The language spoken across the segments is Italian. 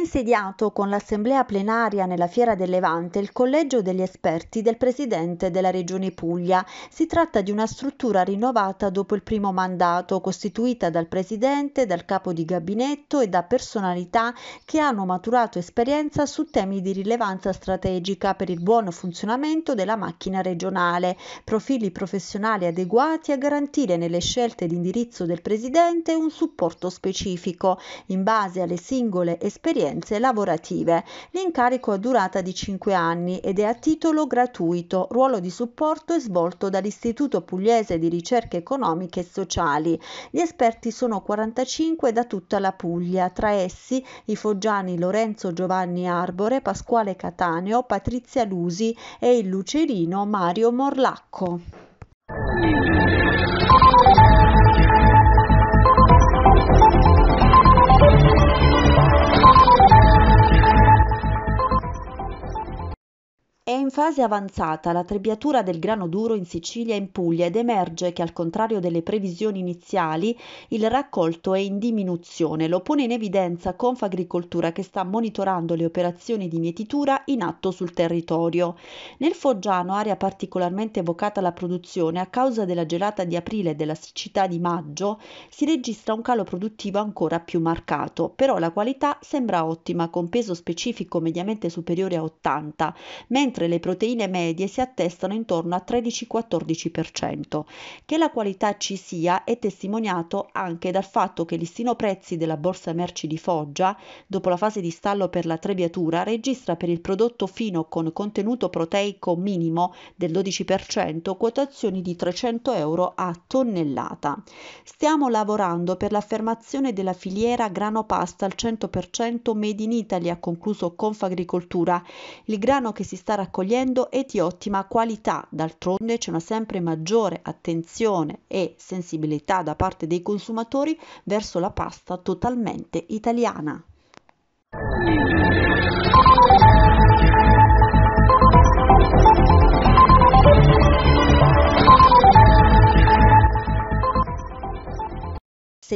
insediato con l'assemblea plenaria nella Fiera del Levante il collegio degli esperti del presidente della regione Puglia. Si tratta di una struttura rinnovata dopo il primo mandato, costituita dal presidente, dal capo di gabinetto e da personalità che hanno maturato esperienza su temi di rilevanza strategica per il buon funzionamento della macchina regionale, profili professionali adeguati a garantire nelle scelte di indirizzo del presidente un supporto specifico in base alle singole esperienze esigenze lavorative. L'incarico è durata di 5 anni ed è a titolo gratuito. Ruolo di supporto è svolto dall'Istituto Pugliese di Ricerche Economiche e Sociali. Gli esperti sono 45 da tutta la Puglia, tra essi i foggiani Lorenzo Giovanni Arbore, Pasquale Cataneo, Patrizia Lusi e il lucerino Mario Morlacco. È in fase avanzata la trebbiatura del grano duro in Sicilia e in Puglia ed emerge che al contrario delle previsioni iniziali il raccolto è in diminuzione. Lo pone in evidenza Confagricoltura che sta monitorando le operazioni di mietitura in atto sul territorio. Nel Foggiano, area particolarmente evocata alla produzione a causa della gelata di aprile e della siccità di maggio, si registra un calo produttivo ancora più marcato, però la qualità sembra ottima con peso specifico mediamente superiore a 80, mentre mentre le proteine medie si attestano intorno al 13-14%. Che la qualità ci sia è testimoniato anche dal fatto che listino prezzi della borsa merci di Foggia, dopo la fase di stallo per la trebiatura, registra per il prodotto fino con contenuto proteico minimo del 12% quotazioni di 300 euro a tonnellata. Stiamo lavorando per l'affermazione della filiera grano pasta al 100% made in Italy, ha concluso Confagricoltura. Il grano che si sta raccogliendo e di ottima qualità. D'altronde c'è una sempre maggiore attenzione e sensibilità da parte dei consumatori verso la pasta totalmente italiana.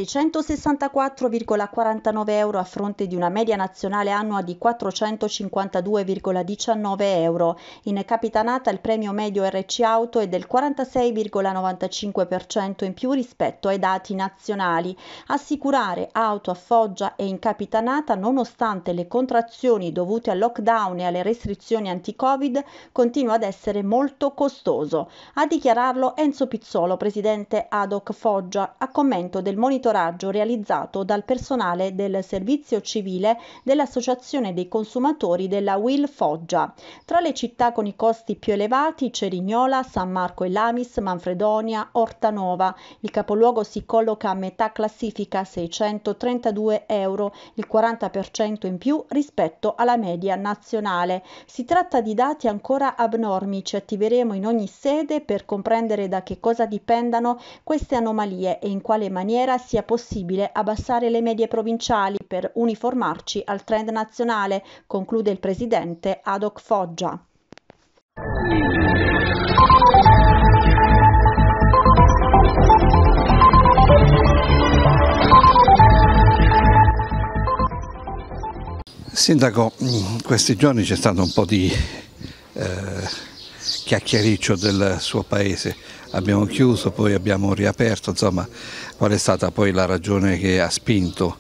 664,49 euro a fronte di una media nazionale annua di 452,19 euro. In capitanata il premio medio RC Auto è del 46,95% in più rispetto ai dati nazionali. Assicurare auto a Foggia e in capitanata nonostante le contrazioni dovute al lockdown e alle restrizioni anti-Covid continua ad essere molto costoso. A dichiararlo Enzo Pizzolo, presidente ad Adoc Foggia, a commento del monitoraggio monitoraggio realizzato dal personale del servizio civile dell'Associazione dei consumatori della Will Foggia. Tra le città con i costi più elevati Cerignola, San Marco e Lamis, Manfredonia, Ortanova. Il capoluogo si colloca a metà classifica 632 euro, il 40% in più rispetto alla media nazionale. Si tratta di dati ancora abnormi, ci attiveremo in ogni sede per comprendere da che cosa dipendano queste anomalie e in quale maniera si sia possibile abbassare le medie provinciali per uniformarci al trend nazionale, conclude il presidente Adoc Foggia. Sindaco, in questi giorni c'è stato un po' di eh, chiacchiericcio del suo paese. Abbiamo chiuso, poi abbiamo riaperto, insomma qual è stata poi la ragione che ha spinto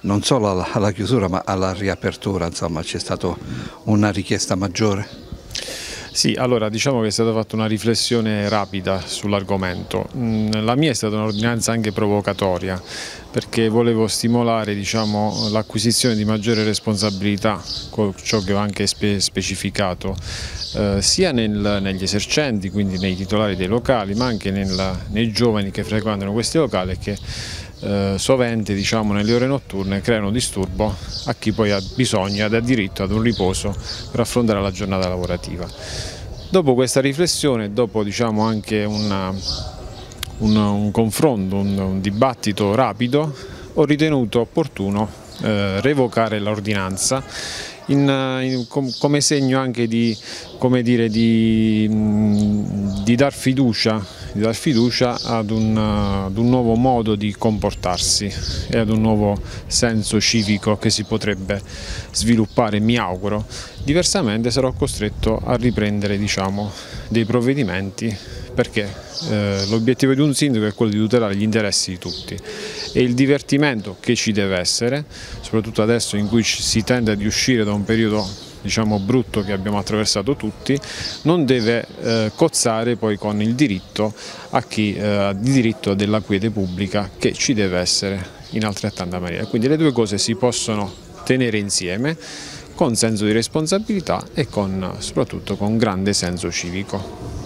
non solo alla, alla chiusura ma alla riapertura, insomma c'è stata una richiesta maggiore? Sì, allora diciamo che è stata fatta una riflessione rapida sull'argomento. Mm, la mia è stata un'ordinanza anche provocatoria perché volevo stimolare diciamo, l'acquisizione di maggiore responsabilità, con ciò che ho anche specificato eh, sia nel, negli esercenti, quindi nei titolari dei locali, ma anche nella, nei giovani che frequentano questi locali e che eh, sovente diciamo, nelle ore notturne creano disturbo a chi poi ha bisogno ed ha diritto ad un riposo per affrontare la giornata lavorativa. Dopo questa riflessione, dopo diciamo, anche una, un, un, confronto, un, un dibattito rapido, ho ritenuto opportuno eh, revocare l'ordinanza in, eh, in, com, come segno anche di, dire, di, mm, di, dar fiducia, di, dar fiducia, ad, un, eh, ad un nuovo modo di comportarsi e ad un nuovo senso civico che si potrebbe sviluppare, mi auguro. Diversamente sarò costretto a riprendere diciamo, dei provvedimenti perché eh, l'obiettivo di un sindaco è quello di tutelare gli interessi di tutti e il divertimento che ci deve essere, soprattutto adesso in cui si tende ad uscire da un periodo diciamo, brutto che abbiamo attraversato tutti, non deve eh, cozzare poi con il diritto, a chi, eh, il diritto della quiete pubblica che ci deve essere in altrettanta maniera. Quindi le due cose si possono tenere insieme con senso di responsabilità e con, soprattutto con grande senso civico.